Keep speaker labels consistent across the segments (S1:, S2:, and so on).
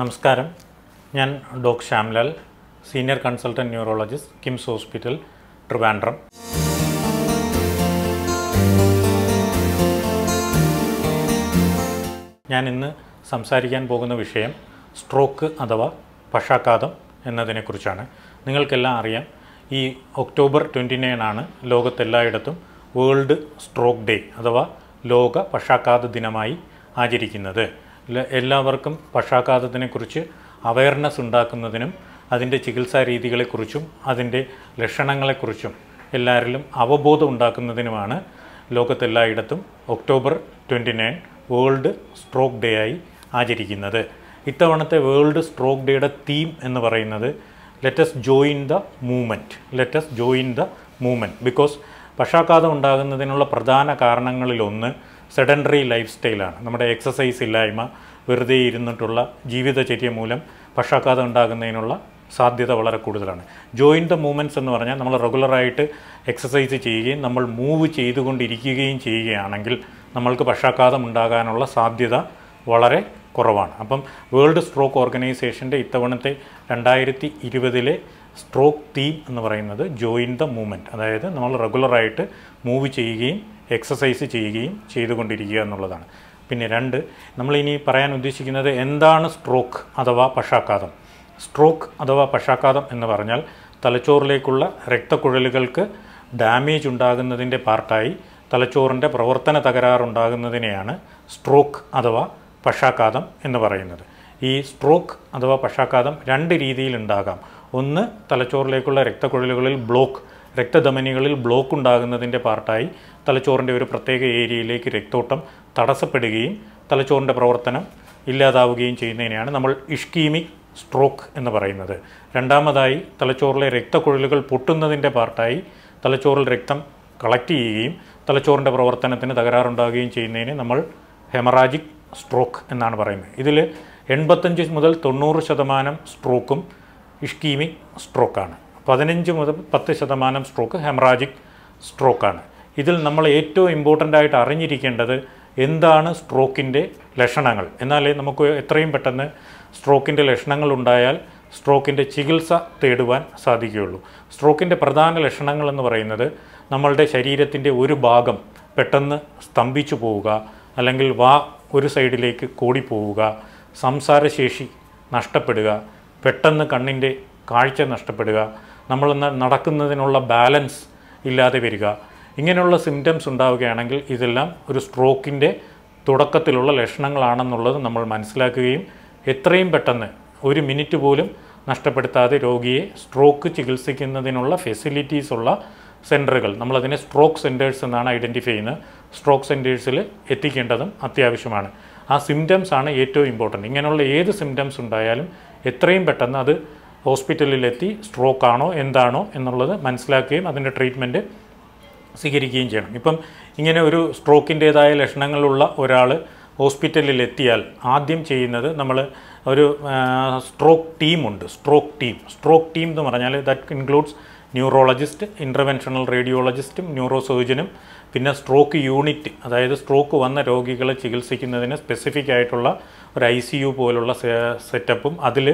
S1: നമസ്കാരം ഞാൻ doc Shyamlal senior consultant neurologist KIMS hospital Trivandrum ഞാൻ ഇന്ന് സംസാരിക്കാൻ പോകുന്ന വിഷയം സ്ട്രോക്ക് അഥവാ പക്ഷാഘാതം എന്നതിനെക്കുറിച്ചാണ് നിങ്ങൾക്കെല്ലാം അറിയാം ഈ ഒക്ടോബർ ട്വൻറ്റി ആണ് ലോകത്തെല്ലായിടത്തും വേൾഡ് സ്ട്രോക്ക് ഡേ അഥവാ ലോക പക്ഷാഘാത ദിനമായി ആചരിക്കുന്നത് എല്ലാവർക്കും പക്ഷാഘാതത്തിനെക്കുറിച്ച് അവയർനെസ് ഉണ്ടാക്കുന്നതിനും അതിൻ്റെ ചികിത്സാ രീതികളെക്കുറിച്ചും അതിൻ്റെ ലക്ഷണങ്ങളെക്കുറിച്ചും എല്ലാവരിലും അവബോധം ഉണ്ടാക്കുന്നതിനുമാണ് ലോകത്തെല്ലായിടത്തും October twenty nine world stroke day ആയി ആചരിക്കുന്നത് ഇത്തവണത്തെ വേൾഡ് സ്ട്രോക്ക് ഡേയുടെ തീം എന്ന് പറയുന്നത് let's join the moment let's join the movement because പക്ഷാഘാതം ഉണ്ടാകുന്നതിനുള്ള പ്രധാന കാരണങ്ങളിലൊന്ന് സെഡൻഡറി ലൈഫ് സ്റ്റൈലാണ് നമ്മുടെ എക്സസൈസ് ഇല്ലായ്മ വെറുതെ ഇരുന്നിട്ടുള്ള ജീവിതചര്യ മൂലം പക്ഷാഘാതം ഉണ്ടാകുന്നതിനുള്ള സാധ്യത വളരെ കൂടുതലാണ് ജോയിൻ ദ മൂവ്മെൻറ്റ്സ് എന്ന് പറഞ്ഞാൽ നമ്മൾ റെഗുലറായിട്ട് എക്സസൈസ് ചെയ്യുകയും നമ്മൾ മൂവ് ചെയ്തുകൊണ്ടിരിക്കുകയും ചെയ്യുകയാണെങ്കിൽ നമ്മൾക്ക് പക്ഷാഘാതം ഉണ്ടാകാനുള്ള സാധ്യത വളരെ കുറവാണ് അപ്പം വേൾഡ് സ്ട്രോക്ക് ഓർഗനൈസേഷൻ്റെ ഇത്തവണത്തെ രണ്ടായിരത്തി ഇരുപതിലെ സ്ട്രോക്ക് തീം എന്ന് പറയുന്നത് ജോയിൻ ദ മൂവ്മെൻറ്റ് അതായത് നമ്മൾ റെഗുലറായിട്ട് മൂവ് ചെയ്യുകയും എക്സസൈസ് ചെയ്യുകയും ചെയ്തുകൊണ്ടിരിക്കുക എന്നുള്ളതാണ് പിന്നെ രണ്ട് നമ്മളിനി പറയാൻ ഉദ്ദേശിക്കുന്നത് എന്താണ് സ്ട്രോക്ക് അഥവാ പക്ഷാഘാതം സ്ട്രോക്ക് അഥവാ പക്ഷാഘാതം എന്ന് പറഞ്ഞാൽ തലച്ചോറിലേക്കുള്ള രക്തക്കുഴലുകൾക്ക് ഡാമേജ് ഉണ്ടാകുന്നതിൻ്റെ പാർട്ടായി തലച്ചോറിൻ്റെ പ്രവർത്തന തകരാറുണ്ടാകുന്നതിനെയാണ് സ്ട്രോക്ക് അഥവാ പക്ഷാഘാതം എന്ന് പറയുന്നത് ഈ സ്ട്രോക്ക് അഥവാ പക്ഷാഘാതം രണ്ട് രീതിയിൽ ഉണ്ടാകാം ഒന്ന് തലച്ചോറിലേക്കുള്ള രക്തക്കുഴലുകളിൽ ബ്ലോക്ക് രക്തധമനികളിൽ ബ്ലോക്ക് ഉണ്ടാകുന്നതിൻ്റെ പാർട്ടായി തലച്ചോറിൻ്റെ ഒരു പ്രത്യേക ഏരിയയിലേക്ക് രക്തോട്ടം തടസ്സപ്പെടുകയും തലച്ചോറിൻ്റെ പ്രവർത്തനം ഇല്ലാതാവുകയും ചെയ്യുന്നതിനെയാണ് നമ്മൾ ഇഷ്കീമിക് സ്ട്രോക്ക് എന്ന് പറയുന്നത് രണ്ടാമതായി തലച്ചോറിലെ രക്തക്കുഴലുകൾ പൊട്ടുന്നതിൻ്റെ പാർട്ടായി തലച്ചോറിൽ രക്തം കളക്ട് ചെയ്യുകയും തലച്ചോറിൻ്റെ പ്രവർത്തനത്തിന് തകരാറുണ്ടാവുകയും ചെയ്യുന്നതിന് നമ്മൾ ഹെമറാജിക് സ്ട്രോക്ക് എന്നാണ് പറയുന്നത് ഇതിൽ എൺപത്തഞ്ച് മുതൽ തൊണ്ണൂറ് ശതമാനം സ്ട്രോക്കും ഇഷ്കീമിക് സ്ട്രോക്കാണ് പതിനഞ്ച് മുതൽ പത്ത് ശതമാനം സ്ട്രോക്ക് ഹെമറാജിക് സ്ട്രോക്കാണ് ഇതിൽ നമ്മൾ ഏറ്റവും ഇമ്പോർട്ടൻ്റ് ആയിട്ട് അറിഞ്ഞിരിക്കേണ്ടത് എന്താണ് സ്ട്രോക്കിൻ്റെ ലക്ഷണങ്ങൾ എന്നാലേ നമുക്ക് എത്രയും പെട്ടെന്ന് സ്ട്രോക്കിൻ്റെ ലക്ഷണങ്ങൾ ഉണ്ടായാൽ സ്ട്രോക്കിൻ്റെ ചികിത്സ തേടുവാൻ സാധിക്കുകയുള്ളൂ സ്ട്രോക്കിൻ്റെ പ്രധാന ലക്ഷണങ്ങൾ എന്ന് പറയുന്നത് നമ്മളുടെ ശരീരത്തിൻ്റെ ഒരു ഭാഗം പെട്ടെന്ന് സ്തംഭിച്ചു പോവുക അല്ലെങ്കിൽ വാ ഒരു സൈഡിലേക്ക് കൂടിപ്പോവുക സംസാരശേഷി നഷ്ടപ്പെടുക പെട്ടെന്ന് കണ്ണിൻ്റെ കാഴ്ച നഷ്ടപ്പെടുക നമ്മൾ നടക്കുന്നതിനുള്ള ബാലൻസ് ഇല്ലാതെ വരിക ഇങ്ങനെയുള്ള സിംറ്റംസ് ഉണ്ടാവുകയാണെങ്കിൽ ഇതെല്ലാം ഒരു സ്ട്രോക്കിൻ്റെ തുടക്കത്തിലുള്ള ലക്ഷണങ്ങളാണെന്നുള്ളത് നമ്മൾ മനസ്സിലാക്കുകയും എത്രയും പെട്ടെന്ന് ഒരു മിനിറ്റ് പോലും നഷ്ടപ്പെടുത്താതെ രോഗിയെ സ്ട്രോക്ക് ചികിത്സിക്കുന്നതിനുള്ള ഫെസിലിറ്റീസ് ഉള്ള സെൻറ്ററുകൾ നമ്മളതിനെ സ്ട്രോക്ക് സെൻറ്റേഴ്സ് എന്നാണ് ഐഡൻറ്റിഫൈ ചെയ്യുന്നത് സ്ട്രോക്ക് സെൻറ്റേഴ്സിൽ എത്തിക്കേണ്ടതും അത്യാവശ്യമാണ് ആ സിംറ്റംസ് ആണ് ഏറ്റവും ഇമ്പോർട്ടൻറ്റ് ഇങ്ങനെയുള്ള ഏത് സിംറ്റംസ് ഉണ്ടായാലും എത്രയും പെട്ടെന്ന് അത് ഹോസ്പിറ്റലിലെത്തി സ്ട്രോക്കാണോ എന്താണോ എന്നുള്ളത് മനസ്സിലാക്കുകയും അതിൻ്റെ ട്രീറ്റ്മെൻറ്റ് സ്വീകരിക്കുകയും ചെയ്യണം ഇപ്പം ഇങ്ങനെ ഒരു സ്ട്രോക്കിൻ്റേതായ ലക്ഷണങ്ങളുള്ള ഒരാൾ ഹോസ്പിറ്റലിൽ എത്തിയാൽ ആദ്യം ചെയ്യുന്നത് നമ്മൾ ഒരു സ്ട്രോക്ക് ടീമുണ്ട് സ്ട്രോക്ക് ടീം സ്ട്രോക്ക് ടീം എന്ന് പറഞ്ഞാൽ ദാറ്റ് ഇൻക്ലൂഡ്സ് ന്യൂറോളജിസ്റ്റ് ഇൻ്റർവെൻഷണൽ റേഡിയോളജിസ്റ്റും ന്യൂറോ സർജനും പിന്നെ സ്ട്രോക്ക് യൂണിറ്റ് അതായത് സ്ട്രോക്ക് വന്ന രോഗികളെ ചികിത്സിക്കുന്നതിന് സ്പെസിഫിക് ആയിട്ടുള്ള ഒരു ഐ സി യു പോലുള്ള സെറ്റപ്പും അതിൽ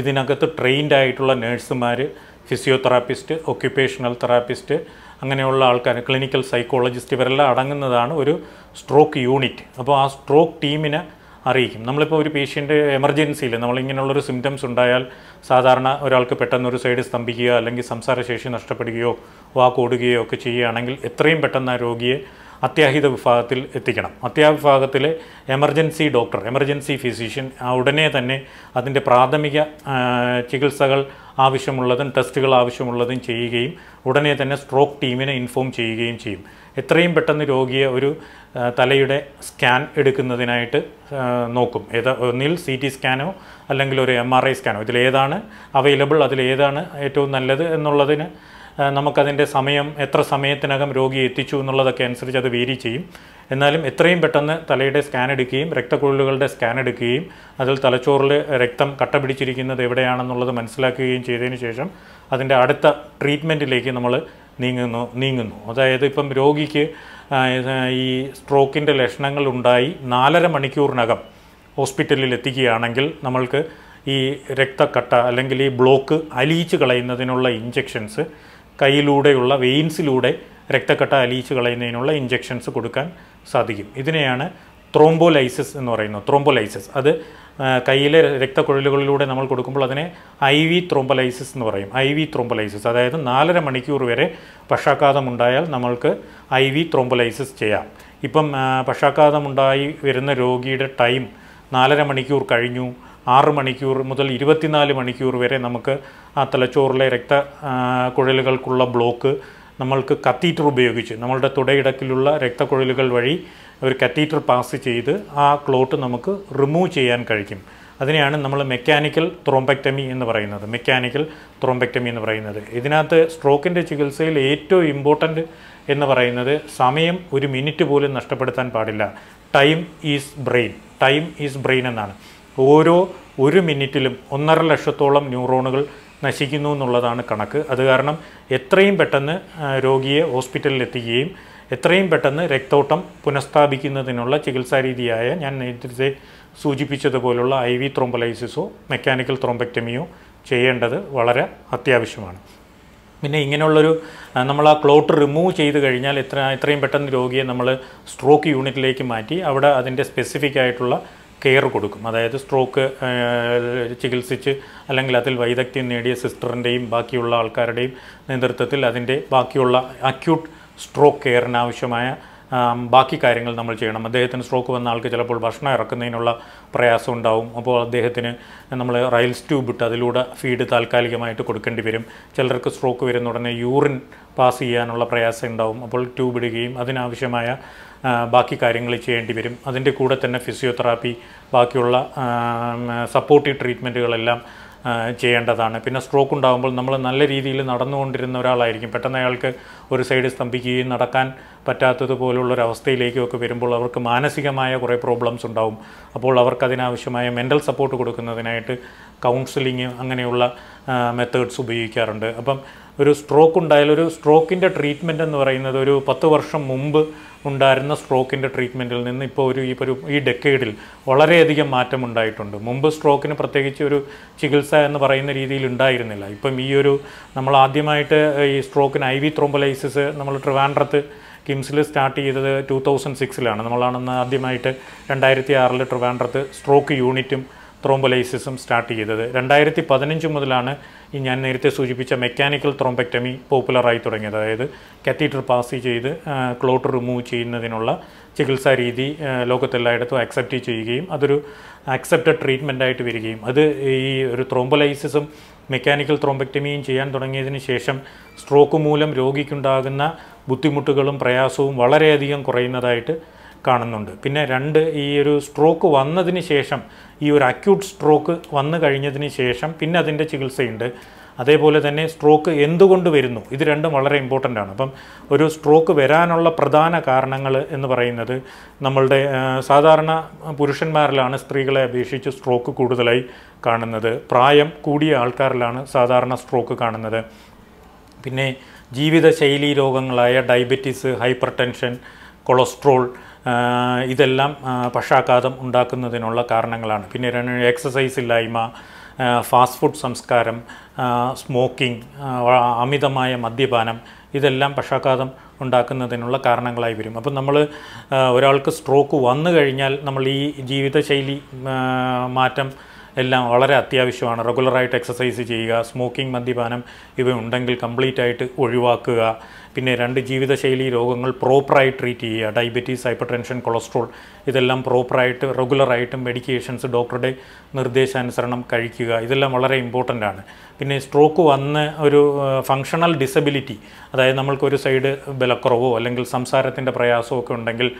S1: ഇതിനകത്ത് ട്രെയിൻഡ് ആയിട്ടുള്ള നേഴ്സുമാർ ഫിസിയോതെറാപ്പിസ്റ്റ് ഒക്യുപ്പേഷണൽ തെറാപ്പിസ്റ്റ് അങ്ങനെയുള്ള ആൾക്കാർ ക്ലിനിക്കൽ സൈക്കോളജിസ്റ്റ് ഇവരെല്ലാം അടങ്ങുന്നതാണ് ഒരു സ്ട്രോക്ക് യൂണിറ്റ് അപ്പോൾ ആ സ്ട്രോക്ക് ടീമിനെ അറിയിക്കും നമ്മളിപ്പോൾ ഒരു പേഷ്യൻ്റ് എമർജൻസിയിൽ നമ്മളിങ്ങനെയുള്ളൊരു സിംറ്റംസ് ഉണ്ടായാൽ സാധാരണ ഒരാൾക്ക് പെട്ടെന്ന് ഒരു സൈഡ് സ്തംഭിക്കുകയോ അല്ലെങ്കിൽ സംസാരശേഷി നഷ്ടപ്പെടുകയോ വാക്കോടുകയോ ഒക്കെ ചെയ്യുകയാണെങ്കിൽ എത്രയും പെട്ടെന്ന് ആ രോഗിയെ അത്യാഹിത വിഭാഗത്തിൽ എത്തിക്കണം അത്യാഹിത വിഭാഗത്തിലെ എമർജൻസി ഡോക്ടർ എമർജൻസി ഫിസിഷ്യൻ ഉടനെ തന്നെ അതിൻ്റെ പ്രാഥമിക ചികിത്സകൾ ആവശ്യമുള്ളതും ടെസ്റ്റുകൾ ആവശ്യമുള്ളതും ചെയ്യുകയും ഉടനെ തന്നെ സ്ട്രോക്ക് ടീമിനെ ഇൻഫോം ചെയ്യുകയും ചെയ്യും എത്രയും പെട്ടെന്ന് രോഗിയെ ഒരു തലയുടെ സ്കാൻ എടുക്കുന്നതിനായിട്ട് നോക്കും ഏതാ ഒന്നിൽ സി ടി സ്കാനോ അല്ലെങ്കിൽ ഒരു എം ആർ ഐ സ്കാനോ ഇതിലേതാണ് അവൈലബിൾ അതിലേതാണ് ഏറ്റവും നല്ലത് എന്നുള്ളതിന് നമുക്കതിൻ്റെ സമയം എത്ര സമയത്തിനകം രോഗി എത്തിച്ചു എന്നുള്ളതൊക്കെ അനുസരിച്ച് അത് വേരി ചെയ്യും എന്നാലും എത്രയും പെട്ടെന്ന് തലയുടെ സ്കാൻ എടുക്കുകയും രക്തക്കുഴലുകളുടെ സ്കാൻ എടുക്കുകയും അതിൽ തലച്ചോറിൽ രക്തം കട്ട പിടിച്ചിരിക്കുന്നത് എവിടെയാണെന്നുള്ളത് മനസ്സിലാക്കുകയും ചെയ്തതിന് ശേഷം അതിൻ്റെ അടുത്ത ട്രീറ്റ്മെൻറ്റിലേക്ക് നമ്മൾ നീങ്ങുന്നു നീങ്ങുന്നു അതായത് ഇപ്പം രോഗിക്ക് ഈ സ്ട്രോക്കിൻ്റെ ലക്ഷണങ്ങൾ ഉണ്ടായി നാലര മണിക്കൂറിനകം ഹോസ്പിറ്റലിൽ എത്തിക്കുകയാണെങ്കിൽ നമ്മൾക്ക് ഈ രക്തക്കട്ട അല്ലെങ്കിൽ ഈ ബ്ലോക്ക് അലിയിച്ച് കളയുന്നതിനുള്ള ഇഞ്ചെക്ഷൻസ് കയ്യിലൂടെയുള്ള വെയിൻസിലൂടെ രക്തക്കട്ട അലിയിച്ചു കളയുന്നതിനുള്ള ഇഞ്ചെക്ഷൻസ് കൊടുക്കാൻ സാധിക്കും ഇതിനെയാണ് ത്രോംബോലൈസിസ് എന്ന് പറയുന്നത് ത്രോംബോലൈസിസ് അത് കയ്യിലെ രക്തക്കുഴലുകളിലൂടെ നമ്മൾ കൊടുക്കുമ്പോൾ അതിനെ ഐ വി ത്രോംബലൈസിസ് എന്ന് പറയും ഐ വി ത്രോംബലൈസിസ് അതായത് നാലര മണിക്കൂർ വരെ പക്ഷാഘാതമുണ്ടായാൽ നമ്മൾക്ക് ഐ വി ത്രോംബലൈസിസ് ചെയ്യാം ഇപ്പം പക്ഷാഘാതമുണ്ടായി വരുന്ന രോഗിയുടെ ടൈം നാലര മണിക്കൂർ കഴിഞ്ഞു ആറ് മണിക്കൂർ മുതൽ ഇരുപത്തിനാല് മണിക്കൂർ വരെ നമുക്ക് ആ തലച്ചോറിലെ രക്ത കുഴലുകൾക്കുള്ള ബ്ലോക്ക് നമ്മൾക്ക് കത്തീറ്റർ ഉപയോഗിച്ച് നമ്മളുടെ തുടയിടക്കിലുള്ള രക്തക്കുഴലുകൾ വഴി ഒരു കത്തീറ്റർ പാസ് ചെയ്ത് ആ ക്ലോട്ട് നമുക്ക് റിമൂവ് ചെയ്യാൻ കഴിക്കും അതിനെയാണ് നമ്മൾ മെക്കാനിക്കൽ ത്രോംബക്ടമി എന്ന് പറയുന്നത് മെക്കാനിക്കൽ ത്രോംബക്ടമി എന്ന് പറയുന്നത് ഇതിനകത്ത് സ്ട്രോക്കിൻ്റെ ചികിത്സയിൽ ഏറ്റവും ഇമ്പോർട്ടൻ്റ് എന്ന് പറയുന്നത് സമയം ഒരു മിനിറ്റ് പോലും നഷ്ടപ്പെടുത്താൻ പാടില്ല time is brain time is brain എന്നാണ് ഓരോ ഒരു മിനിറ്റിലും ഒന്നര ലക്ഷത്തോളം ന്യൂറോണുകൾ നശിക്കുന്നു എന്നുള്ളതാണ് കണക്ക് അത് കാരണം എത്രയും പെട്ടെന്ന് രോഗിയെ ഹോസ്പിറ്റലിൽ എത്തിക്കുകയും എത്രയും പെട്ടെന്ന് രക്തോട്ടം പുനഃസ്ഥാപിക്കുന്നതിനുള്ള ചികിത്സാ രീതിയായ ഞാൻ നേരത്തെ സൂചിപ്പിച്ചതുപോലുള്ള ഐ വി ത്രോംബലൈസിസോ മെക്കാനിക്കൽ ത്രോംബക്റ്റമിയോ ചെയ്യേണ്ടത് വളരെ അത്യാവശ്യമാണ് പിന്നെ ഇങ്ങനെയുള്ളൊരു നമ്മൾ ആ ക്ലോട്ട് റിമൂവ് ചെയ്ത് കഴിഞ്ഞാൽ എത്ര എത്രയും പെട്ടെന്ന് രോഗിയെ നമ്മൾ സ്ട്രോക്ക് യൂണിറ്റിലേക്ക് മാറ്റി അവിടെ അതിൻ്റെ സ്പെസിഫിക് ആയിട്ടുള്ള കെയർ കൊടുക്കും അതായത് സ്ട്രോക്ക് ചികിത്സിച്ച് അല്ലെങ്കിൽ അതിൽ വൈദഗ്ധ്യം നേടിയ സിസ്റ്ററിൻ്റെയും ബാക്കിയുള്ള ആൾക്കാരുടെയും നേതൃത്വത്തിൽ അതിൻ്റെ ബാക്കിയുള്ള അക്യൂട്ട് സ്ട്രോക്ക് കെയറിനാവശ്യമായ ആവശ്യമായ ബാക്കി കാര്യങ്ങൾ നമ്മൾ ചെയ്യണം അദ്ദേഹത്തിന് സ്ട്രോക്ക് വന്ന ആൾക്ക് ചിലപ്പോൾ ഭക്ഷണം ഇറക്കുന്നതിനുള്ള പ്രയാസം ഉണ്ടാവും അപ്പോൾ അദ്ദേഹത്തിന് നമ്മൾ റൈൽസ് ട്യൂബ് ഇട്ട് അതിലൂടെ ഫീഡ് താൽക്കാലികമായിട്ട് കൊടുക്കേണ്ടി വരും ചിലർക്ക് സ്ട്രോക്ക് വരുന്ന ഉടനെ യൂറിൻ പാസ് ചെയ്യാനുള്ള പ്രയാസം ഉണ്ടാവും അപ്പോൾ ട്യൂബ് ഇടുകയും അതിനാവശ്യമായ ബാക്കി കാര്യങ്ങൾ ചെയ്യേണ്ടി വരും അതിൻ്റെ കൂടെ തന്നെ ഫിസിയോതെറാപ്പി ബാക്കിയുള്ള സപ്പോർട്ടീവ് ട്രീറ്റ്മെൻറ്റുകളെല്ലാം ചെയ്യേണ്ടതാണ് പിന്നെ സ്ട്രോക്ക് ഉണ്ടാകുമ്പോൾ നമ്മൾ നല്ല രീതിയിൽ നടന്നുകൊണ്ടിരുന്ന ഒരാളായിരിക്കും പെട്ടെന്ന് അയാൾക്ക് ഒരു സൈഡ് സ്തംഭിക്കുകയും നടക്കാൻ പറ്റാത്തതുപോലുള്ളൊരവസ്ഥയിലേക്കൊക്കെ ഒക്കെ വരുമ്പോൾ അവർക്ക് മാനസികമായ കുറേ പ്രോബ്ലംസ് ഉണ്ടാവും അപ്പോൾ അവർക്ക് അതിനാവശ്യമായ മെൻ്റൽ സപ്പോർട്ട് കൊടുക്കുന്നതിനായിട്ട് കൗൺസിലിങ് അങ്ങനെയുള്ള മെത്തേഡ്സ് ഉപയോഗിക്കാറുണ്ട് അപ്പം ഒരു സ്ട്രോക്ക് ഉണ്ടായാൽ ഒരു സ്ട്രോക്കിൻ്റെ ട്രീറ്റ്മെൻ്റ് എന്ന് പറയുന്നത് ഒരു പത്ത് വർഷം മുമ്പ് ഉണ്ടായിരുന്ന സ്ട്രോക്കിൻ്റെ ട്രീറ്റ്മെൻറ്റിൽ നിന്ന് ഇപ്പോൾ ഒരു ഈ ഒരു ഈ ഡെക്കേഡിൽ വളരെയധികം മാറ്റം ഉണ്ടായിട്ടുണ്ട് മുമ്പ് സ്ട്രോക്കിന് പ്രത്യേകിച്ച് ഒരു ചികിത്സ എന്ന് പറയുന്ന രീതിയിൽ ഉണ്ടായിരുന്നില്ല ഇപ്പം ഈ ഒരു നമ്മൾ ആദ്യമായിട്ട് ഈ സ്ട്രോക്കിന് ഐ വി ബേസിസ് നമ്മൾ ട്രിവാൻഡ്രത്ത് കിംസിൽ സ്റ്റാർട്ട് ചെയ്തത് ടു തൗസൻഡ് സിക്സിലാണ് നമ്മളാണെന്ന് ആദ്യമായിട്ട് രണ്ടായിരത്തി ആറിൽ ട്രിവാൻഡ്രത്ത് സ്ട്രോക്ക് യൂണിറ്റും ത്രോംബലൈസിസും സ്റ്റാർട്ട് ചെയ്തത് രണ്ടായിരത്തി പതിനഞ്ച് മുതലാണ് ഈ ഞാൻ നേരത്തെ സൂചിപ്പിച്ച മെക്കാനിക്കൽ ത്രോംബെക്ടമി പോപ്പുലറായി തുടങ്ങിയത് അതായത് കത്തീറ്റർ പാസ് ചെയ്ത് ക്ലോട്ട് റിമൂവ് ചെയ്യുന്നതിനുള്ള ചികിത്സാ രീതി ലോകത്തെല്ലായിടത്തും അക്സെപ്റ്റ് ചെയ്യുകയും അതൊരു അക്സെപ്റ്റഡ് ട്രീറ്റ്മെൻ്റായിട്ട് വരികയും അത് ഈ ഒരു ത്രോംബലൈസിസും മെക്കാനിക്കൽ ത്രോംബക്ടമിയും ചെയ്യാൻ തുടങ്ങിയതിന് ശേഷം സ്ട്രോക്ക് മൂലം രോഗിക്കുണ്ടാകുന്ന ബുദ്ധിമുട്ടുകളും പ്രയാസവും വളരെയധികം കുറയുന്നതായിട്ട് കാണുന്നുണ്ട് പിന്നെ രണ്ട് ഈ ഒരു സ്ട്രോക്ക് വന്നതിന് ശേഷം ഈ ഒരു അക്യൂട്ട് സ്ട്രോക്ക് വന്നു കഴിഞ്ഞതിന് ശേഷം പിന്നെ അതിൻ്റെ ചികിത്സയുണ്ട് അതേപോലെ തന്നെ സ്ട്രോക്ക് എന്തുകൊണ്ട് വരുന്നു ഇത് രണ്ടും വളരെ ഇമ്പോർട്ടൻ്റ് ആണ് അപ്പം ഒരു സ്ട്രോക്ക് വരാനുള്ള പ്രധാന കാരണങ്ങൾ എന്ന് പറയുന്നത് നമ്മളുടെ സാധാരണ പുരുഷന്മാരിലാണ് സ്ത്രീകളെ അപേക്ഷിച്ച് സ്ട്രോക്ക് കൂടുതലായി കാണുന്നത് പ്രായം കൂടിയ ആൾക്കാരിലാണ് സാധാരണ സ്ട്രോക്ക് കാണുന്നത് പിന്നെ ജീവിതശൈലി രോഗങ്ങളായ ഡയബറ്റീസ് ഹൈപ്പർ ടെൻഷൻ കൊളസ്ട്രോൾ ഇതെല്ലാം പക്ഷാഘാതം ഉണ്ടാക്കുന്നതിനുള്ള കാരണങ്ങളാണ് പിന്നെ എക്സസൈസ് ഇല്ലായ്മ ഫാസ്റ്റ് ഫുഡ് സംസ്കാരം സ്മോക്കിംഗ് അമിതമായ മദ്യപാനം ഇതെല്ലാം പക്ഷാഘാതം ഉണ്ടാക്കുന്നതിനുള്ള കാരണങ്ങളായി വരും അപ്പം നമ്മൾ ഒരാൾക്ക് സ്ട്രോക്ക് വന്നു കഴിഞ്ഞാൽ നമ്മൾ ഈ ജീവിതശൈലി മാറ്റം എല്ലാം വളരെ അത്യാവശ്യമാണ് റെഗുലറായിട്ട് എക്സസൈസ് ചെയ്യുക സ്മോക്കിംഗ് മദ്യപാനം ഇവ ഉണ്ടെങ്കിൽ കംപ്ലീറ്റ് ആയിട്ട് ഒഴിവാക്കുക പിന്നെ രണ്ട് ജീവിതശൈലി രോഗങ്ങൾ പ്രോപ്പറായിട്ട് ട്രീറ്റ് ചെയ്യുക ഡയബറ്റീസ് ഹൈപ്പർ ടെൻഷൻ കൊളസ്ട്രോൾ ഇതെല്ലാം പ്രോപ്പറായിട്ട് റെഗുലറായിട്ട് മെഡിക്കേഷൻസ് ഡോക്ടറുടെ നിർദ്ദേശാനുസരണം കഴിക്കുക ഇതെല്ലാം വളരെ ഇമ്പോർട്ടൻ്റ് ആണ് പിന്നെ സ്ട്രോക്ക് വന്ന ഒരു ഫങ്ഷണൽ ഡിസബിലിറ്റി അതായത് നമ്മൾക്കൊരു സൈഡ് ബലക്കുറവോ അല്ലെങ്കിൽ സംസാരത്തിൻ്റെ പ്രയാസമോ ഒക്കെ ഉണ്ടെങ്കിൽ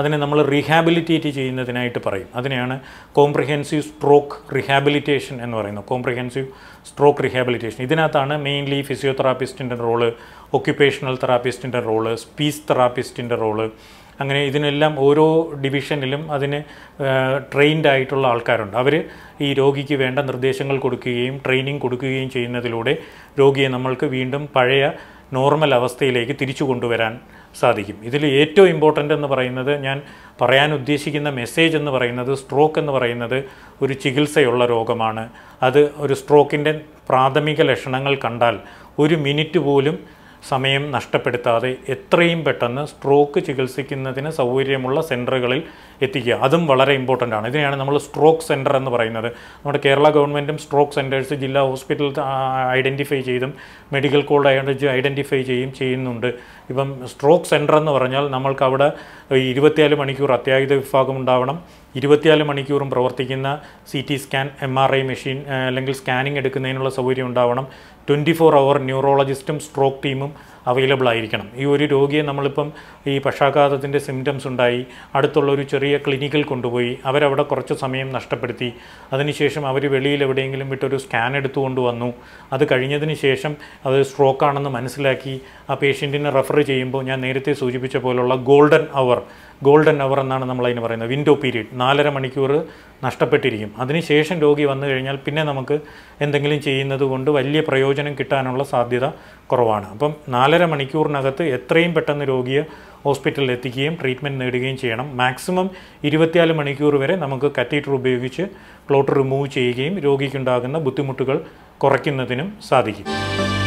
S1: അതിനെ നമ്മൾ റീഹാബിലിറ്റേറ്റ് ചെയ്യുന്നതിനായിട്ട് പറയും അതിനെയാണ് കോംപ്രിഹെൻസീവ് സ്ട്രോക്ക് റീഹാബിലിറ്റേഷൻ എന്ന് പറയുന്നത് കോംപ്രിഹെൻസീവ് സ്ട്രോക്ക് റീഹാബിലിറ്റേഷൻ ഇതിനകത്താണ് മെയിൻലി ഫിസിയോതെറാപ്പിസ്റ്റിൻ്റെ റോള് ഒക്യുപ്പേഷണൽ തെറാപ്പിസ്റ്റിൻ്റെ റോള് സ്പീച്ച് തെറാപ്പിസ്റ്റിൻ്റെ റോള് അങ്ങനെ ഇതിനെല്ലാം ഓരോ ഡിവിഷനിലും അതിന് ട്രെയിൻഡ് ആയിട്ടുള്ള ആൾക്കാരുണ്ട് അവർ ഈ രോഗിക്ക് വേണ്ട നിർദ്ദേശങ്ങൾ കൊടുക്കുകയും ട്രെയിനിങ് കൊടുക്കുകയും ചെയ്യുന്നതിലൂടെ രോഗിയെ നമ്മൾക്ക് വീണ്ടും പഴയ നോർമൽ അവസ്ഥയിലേക്ക് തിരിച്ചു കൊണ്ടുവരാൻ സാധിക്കും ഇതിൽ ഏറ്റവും ഇമ്പോർട്ടൻ്റ് എന്ന് പറയുന്നത് ഞാൻ പറയാൻ ഉദ്ദേശിക്കുന്ന മെസ്സേജ് എന്ന് പറയുന്നത് സ്ട്രോക്ക് എന്ന് പറയുന്നത് ഒരു ചികിത്സയുള്ള രോഗമാണ് അത് ഒരു സ്ട്രോക്കിൻ്റെ പ്രാഥമിക ലക്ഷണങ്ങൾ കണ്ടാൽ ഒരു മിനിറ്റ് പോലും സമയം നഷ്ടപ്പെടുത്താതെ എത്രയും പെട്ടെന്ന് സ്ട്രോക്ക് ചികിത്സിക്കുന്നതിന് സൗകര്യമുള്ള സെൻറ്ററുകളിൽ എത്തിക്കുക അതും വളരെ ഇമ്പോർട്ടൻ്റ് ആണ് ഇതിനെയാണ് നമ്മൾ സ്ട്രോക്ക് സെൻറ്റർ എന്ന് പറയുന്നത് നമ്മുടെ കേരള ഗവൺമെൻറ്റും സ്ട്രോക്ക് സെൻറ്റേഴ്സ് ജില്ലാ ഹോസ്പിറ്റൽ ഐഡൻറ്റിഫൈ ചെയ്തും മെഡിക്കൽ കോളേജ് ഐഡൻറ്റിഫൈ ചെയ്യും ചെയ്യുന്നുണ്ട് ഇപ്പം സ്ട്രോക്ക് സെൻറ്റർ എന്ന് പറഞ്ഞാൽ നമ്മൾക്ക് അവിടെ ഇരുപത്തിനാല് മണിക്കൂർ അത്യാഹിത വിഭാഗം ഉണ്ടാവണം ഇരുപത്തിനാല് മണിക്കൂറും പ്രവർത്തിക്കുന്ന C T scan M R I machine അല്ലെങ്കിൽ സ്കാനിങ് എടുക്കുന്നതിനുള്ള സൗകര്യം ഉണ്ടാവണം ട്വൻറ്റി ഫോർ അവർ ന്യൂറോളജിസ്റ്റും സ്ട്രോക്ക് ടീമും അവൈലബിൾ ആയിരിക്കണം ഈ ഒരു രോഗിയെ നമ്മളിപ്പം ഈ പക്ഷാഘാതത്തിൻ്റെ സിംറ്റംസ് ഉണ്ടായി അടുത്തുള്ള ഒരു ചെറിയ ക്ലിനിക്കിൽ കൊണ്ടുപോയി അവരവിടെ കുറച്ച് സമയം നഷ്ടപ്പെടുത്തി അതിനുശേഷം അവർ വെളിയിൽ എവിടെയെങ്കിലും വിട്ടൊരു സ്കാൻ എടുത്തുകൊണ്ട് വന്നു അത് കഴിഞ്ഞതിന് ശേഷം അത് സ്ട്രോക്കാണെന്ന് മനസ്സിലാക്കി ആ പേഷ്യൻറ്റിനെ റെഫർ ചെയ്യുമ്പോൾ ഞാൻ നേരത്തെ സൂചിപ്പിച്ച പോലുള്ള ഗോൾഡൻ അവർ ഗോൾഡൻ അവർ എന്നാണ് നമ്മൾ അതിന് പറയുന്നത് വിൻഡോ പീരീഡ് നാലര മണിക്കൂർ നഷ്ടപ്പെട്ടിരിക്കും അതിനുശേഷം രോഗി വന്നു കഴിഞ്ഞാൽ പിന്നെ നമുക്ക് എന്തെങ്കിലും ചെയ്യുന്നത് കൊണ്ട് വലിയ പ്രയോജനം കിട്ടാനുള്ള സാധ്യത കുറവാണ് അപ്പം നാലര മണിക്കൂറിനകത്ത് എത്രയും പെട്ടെന്ന് രോഗിയെ ഹോസ്പിറ്റലിൽ എത്തിക്കുകയും ട്രീറ്റ്മെൻറ്റ് നേടുകയും ചെയ്യണം മാക്സിമം ഇരുപത്തിനാല് മണിക്കൂർ വരെ നമുക്ക് കത്തീറ്റർ ഉപയോഗിച്ച് ക്ലോട്ട് റിമൂവ് ചെയ്യുകയും രോഗിക്കുണ്ടാകുന്ന ബുദ്ധിമുട്ടുകൾ കുറയ്ക്കുന്നതിനും സാധിക്കും